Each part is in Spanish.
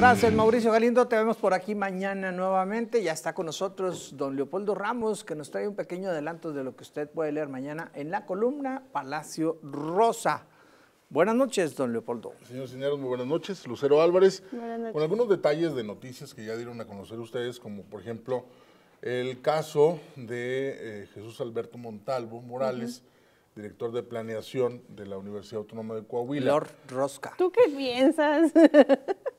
Gracias, mm. Mauricio Galindo. Te vemos por aquí mañana nuevamente. Ya está con nosotros don Leopoldo Ramos, que nos trae un pequeño adelanto de lo que usted puede leer mañana en la columna Palacio Rosa. Buenas noches, don Leopoldo. Señor señores, muy buenas noches. Lucero Álvarez, con algunos detalles de noticias que ya dieron a conocer ustedes, como por ejemplo el caso de eh, Jesús Alberto Montalvo Morales. director de planeación de la Universidad Autónoma de Coahuila. Lord Rosca. ¿Tú qué piensas?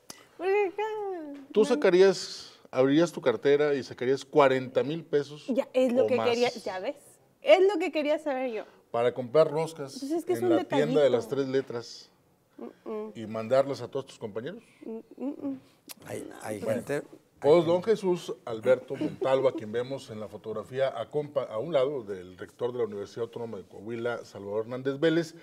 ¿Tú sacarías, abrirías tu cartera y sacarías 40 mil pesos? Ya, es lo que quería, ya ves. Es lo que quería saber yo. Para comprar roscas pues en la tienda de las tres letras. Y mandarlas a todos tus compañeros. hay, pues, gente. Pues don Jesús Alberto Montalvo a quien vemos en la fotografía a un lado del rector de la Universidad Autónoma de Coahuila, Salvador Hernández Vélez,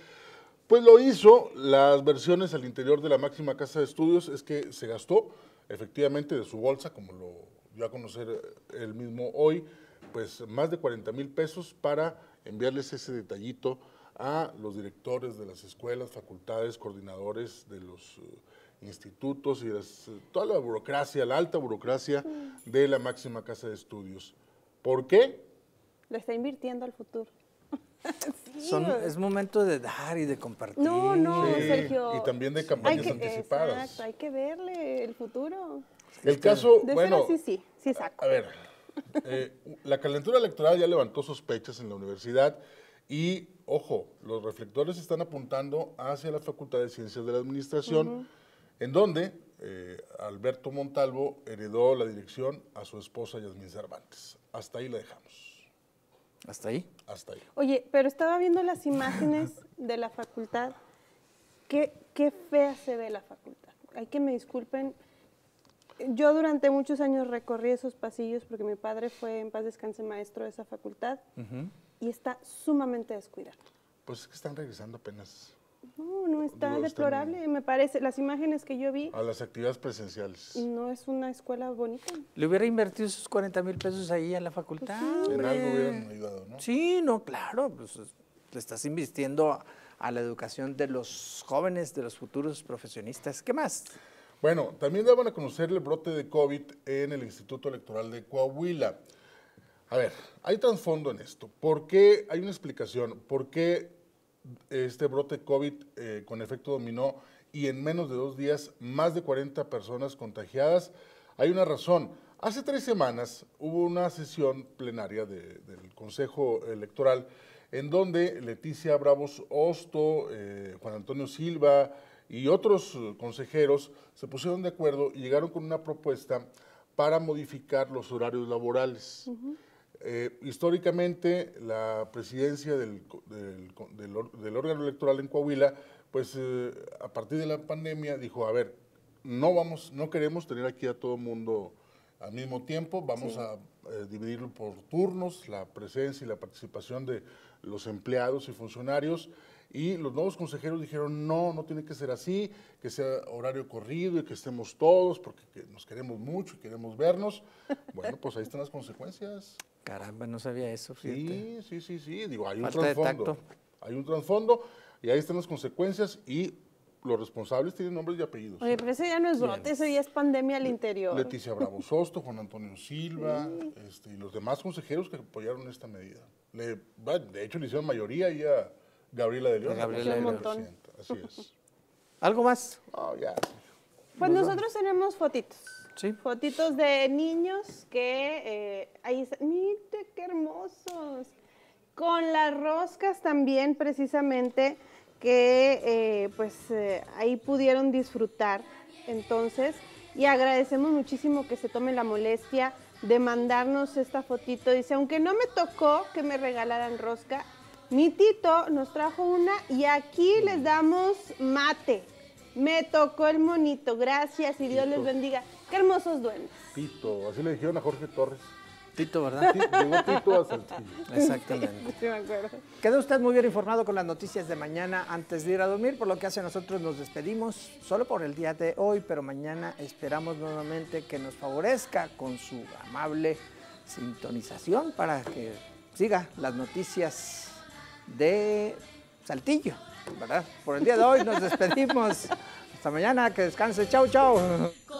pues lo hizo, las versiones al interior de la máxima casa de estudios es que se gastó efectivamente de su bolsa, como lo dio a conocer eh, él mismo hoy, pues más de 40 mil pesos para enviarles ese detallito a los directores de las escuelas, facultades, coordinadores de los eh, institutos y eh, toda la burocracia, la alta burocracia de la máxima casa de estudios. ¿Por qué? Lo está invirtiendo al futuro. es momento de dar y de compartir. Y también de campañas anticipadas. Exacto, hay que verle el futuro. El este, caso, bueno. sí, sí saco. A ver, eh, la calentura electoral ya levantó sospechas en la universidad y, ojo, los reflectores están apuntando hacia la Facultad de Ciencias de la Administración, en donde eh, Alberto Montalvo heredó la dirección a su esposa Yasmín Cervantes. Hasta ahí la dejamos. Hasta ahí. Hasta ahí. Oye, pero estaba viendo las imágenes de la facultad. Qué, qué fea se ve la facultad. Hay que me disculpen. Yo durante muchos años recorrí esos pasillos porque mi padre fue en paz descanse maestro de esa facultad y está sumamente descuidado. Pues es que están regresando apenas no, no está deplorable, me parece. Las imágenes que yo vi. A las actividades presenciales. No es una escuela bonita. Le hubiera invertido esos 40 mil pesos ahí a la facultad. Pues en algo hubieran ayudado, ¿no? Sí, no, claro. Pues, le estás invirtiendo a, la educación de los jóvenes, de los futuros profesionistas. ¿Qué más? Bueno, también daban a conocer el brote de COVID en el Instituto Electoral de Coahuila. A ver, hay trasfondo en esto. ¿Por qué? Hay una explicación. ¿Por qué este brote COVID eh, con efecto dominó y en menos de dos días más de 40 personas contagiadas. Hay una razón. Hace tres semanas hubo una sesión plenaria del Consejo Electoral en donde Leticia Bravos Osto, eh, Juan Antonio Silva y otros consejeros se pusieron de acuerdo y llegaron con una propuesta para modificar los horarios laborales. Eh, históricamente, la presidencia del, órgano electoral en Coahuila, pues eh, a partir de la pandemia dijo, a ver, no vamos, no queremos tener aquí a todo el mundo al mismo tiempo, vamos a eh, dividirlo por turnos, la presencia y la participación de los empleados y funcionarios. Y los nuevos consejeros dijeron, no, no tiene que ser así, que sea horario corrido y que estemos todos, porque nos queremos mucho y queremos vernos. Bueno, pues ahí están las consecuencias. Caramba, no sabía eso. Sí, sí, sí, sí. Digo, hay un trasfondo. Hay un trasfondo y ahí están las consecuencias y los responsables tienen nombres y apellidos. Oye, pero ese ya no es brote, ese ya es pandemia al interior. Leticia Bravo Sosto, Juan Antonio Silva este, y los demás consejeros que apoyaron esta medida. Le, de hecho, le hicieron mayoría y a Gabriela de León. Gabriela de León. Así es. ¿Algo más? Oh, ya. Pues nosotros tenemos fotitos. Sí. Fotitos de niños que eh, ahí qué hermosos. Con las roscas también, precisamente, que eh, pues eh, ahí pudieron disfrutar. Entonces, y agradecemos muchísimo que se tome la molestia de mandarnos esta fotito. Dice, aunque no me tocó que me regalaran rosca, mi Tito nos trajo una y aquí les damos mate. Me tocó el monito, gracias y Dios les bendiga. Qué hermosos duendes. Tito, así le dijeron a Jorge Torres. ¿verdad? a Saltillo. Exactamente. Queda usted muy bien informado con las noticias de mañana antes de ir a dormir, por lo que hace nosotros nos despedimos solo por el día de hoy, pero mañana esperamos nuevamente que nos favorezca con su amable sintonización para que siga las noticias de Saltillo, ¿verdad? Por el día de hoy nos despedimos. Hasta mañana, que descanse. Chau, chau.